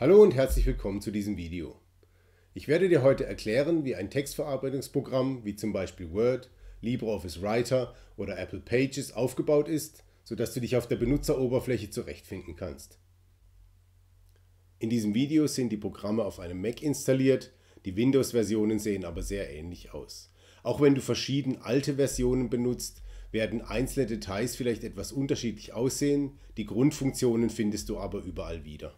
Hallo und herzlich willkommen zu diesem Video. Ich werde dir heute erklären, wie ein Textverarbeitungsprogramm wie zum Beispiel Word, LibreOffice Writer oder Apple Pages aufgebaut ist, sodass du dich auf der Benutzeroberfläche zurechtfinden kannst. In diesem Video sind die Programme auf einem Mac installiert, die Windows-Versionen sehen aber sehr ähnlich aus. Auch wenn du verschiedene alte Versionen benutzt, werden einzelne Details vielleicht etwas unterschiedlich aussehen, die Grundfunktionen findest du aber überall wieder.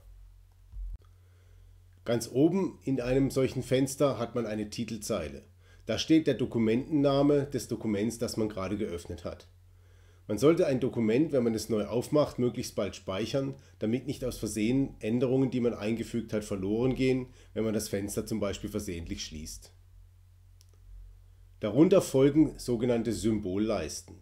Ganz oben in einem solchen Fenster hat man eine Titelzeile. Da steht der Dokumentenname des Dokuments, das man gerade geöffnet hat. Man sollte ein Dokument, wenn man es neu aufmacht, möglichst bald speichern, damit nicht aus Versehen Änderungen, die man eingefügt hat, verloren gehen, wenn man das Fenster zum Beispiel versehentlich schließt. Darunter folgen sogenannte Symbolleisten.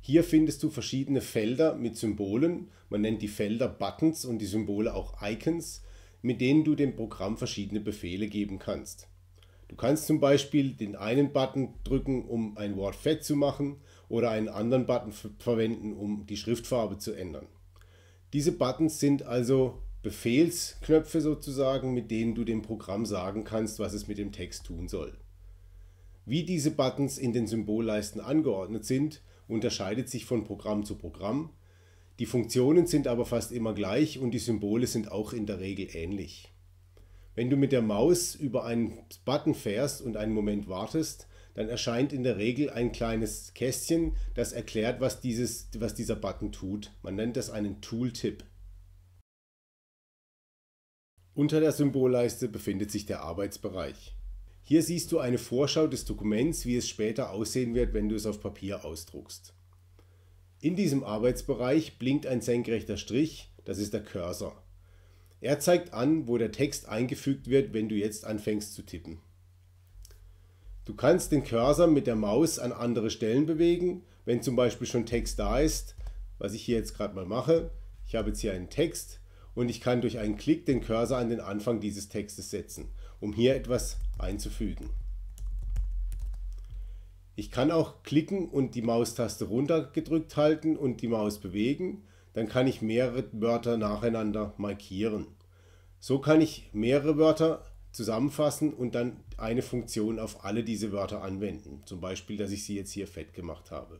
Hier findest du verschiedene Felder mit Symbolen. Man nennt die Felder Buttons und die Symbole auch Icons mit denen du dem Programm verschiedene Befehle geben kannst. Du kannst zum Beispiel den einen Button drücken, um ein Wort fett zu machen oder einen anderen Button verwenden, um die Schriftfarbe zu ändern. Diese Buttons sind also Befehlsknöpfe sozusagen, mit denen du dem Programm sagen kannst, was es mit dem Text tun soll. Wie diese Buttons in den Symbolleisten angeordnet sind, unterscheidet sich von Programm zu Programm die Funktionen sind aber fast immer gleich und die Symbole sind auch in der Regel ähnlich. Wenn du mit der Maus über einen Button fährst und einen Moment wartest, dann erscheint in der Regel ein kleines Kästchen, das erklärt, was, dieses, was dieser Button tut. Man nennt das einen Tooltip. Unter der Symbolleiste befindet sich der Arbeitsbereich. Hier siehst du eine Vorschau des Dokuments, wie es später aussehen wird, wenn du es auf Papier ausdruckst. In diesem Arbeitsbereich blinkt ein senkrechter Strich, das ist der Cursor. Er zeigt an, wo der Text eingefügt wird, wenn du jetzt anfängst zu tippen. Du kannst den Cursor mit der Maus an andere Stellen bewegen, wenn zum Beispiel schon Text da ist, was ich hier jetzt gerade mal mache. Ich habe jetzt hier einen Text und ich kann durch einen Klick den Cursor an den Anfang dieses Textes setzen, um hier etwas einzufügen. Ich kann auch klicken und die Maustaste runtergedrückt halten und die Maus bewegen. Dann kann ich mehrere Wörter nacheinander markieren. So kann ich mehrere Wörter zusammenfassen und dann eine Funktion auf alle diese Wörter anwenden. Zum Beispiel, dass ich sie jetzt hier fett gemacht habe.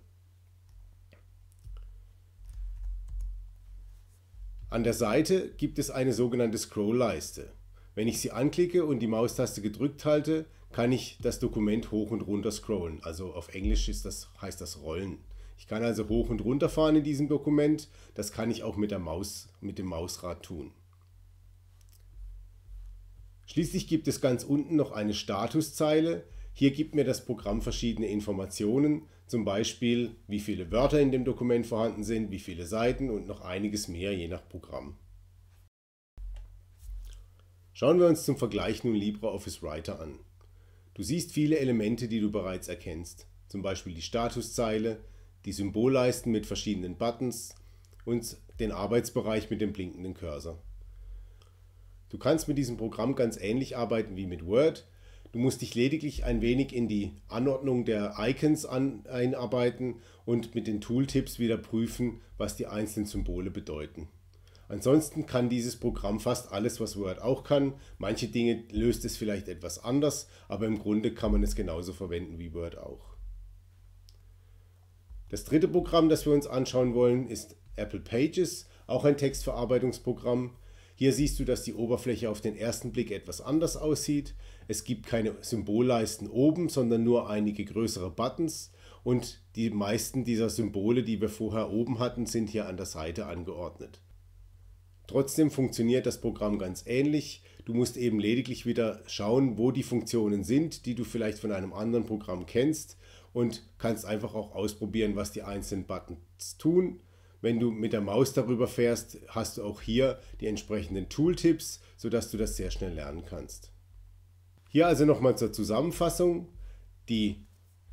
An der Seite gibt es eine sogenannte Scrollleiste. Wenn ich sie anklicke und die Maustaste gedrückt halte, kann ich das Dokument hoch und runter scrollen. Also auf Englisch ist das, heißt das Rollen. Ich kann also hoch und runter fahren in diesem Dokument. Das kann ich auch mit der Maus, mit dem Mausrad tun. Schließlich gibt es ganz unten noch eine Statuszeile. Hier gibt mir das Programm verschiedene Informationen, zum Beispiel wie viele Wörter in dem Dokument vorhanden sind, wie viele Seiten und noch einiges mehr je nach Programm. Schauen wir uns zum Vergleich nun LibreOffice Writer an. Du siehst viele Elemente, die du bereits erkennst, zum Beispiel die Statuszeile, die Symbolleisten mit verschiedenen Buttons und den Arbeitsbereich mit dem blinkenden Cursor. Du kannst mit diesem Programm ganz ähnlich arbeiten wie mit Word. Du musst dich lediglich ein wenig in die Anordnung der Icons an, einarbeiten und mit den Tooltips wieder prüfen, was die einzelnen Symbole bedeuten. Ansonsten kann dieses Programm fast alles, was Word auch kann. Manche Dinge löst es vielleicht etwas anders, aber im Grunde kann man es genauso verwenden wie Word auch. Das dritte Programm, das wir uns anschauen wollen, ist Apple Pages, auch ein Textverarbeitungsprogramm. Hier siehst du, dass die Oberfläche auf den ersten Blick etwas anders aussieht. Es gibt keine Symbolleisten oben, sondern nur einige größere Buttons und die meisten dieser Symbole, die wir vorher oben hatten, sind hier an der Seite angeordnet. Trotzdem funktioniert das Programm ganz ähnlich. Du musst eben lediglich wieder schauen, wo die Funktionen sind, die du vielleicht von einem anderen Programm kennst und kannst einfach auch ausprobieren, was die einzelnen Buttons tun. Wenn du mit der Maus darüber fährst, hast du auch hier die entsprechenden Tooltips, sodass du das sehr schnell lernen kannst. Hier also nochmal zur Zusammenfassung. Die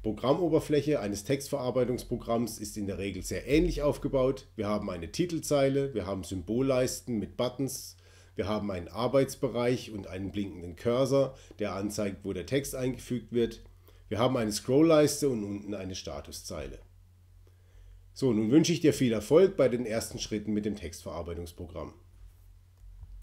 Programmoberfläche eines Textverarbeitungsprogramms ist in der Regel sehr ähnlich aufgebaut. Wir haben eine Titelzeile, wir haben Symbolleisten mit Buttons, wir haben einen Arbeitsbereich und einen blinkenden Cursor, der anzeigt, wo der Text eingefügt wird. Wir haben eine Scrollleiste und unten eine Statuszeile. So, nun wünsche ich dir viel Erfolg bei den ersten Schritten mit dem Textverarbeitungsprogramm.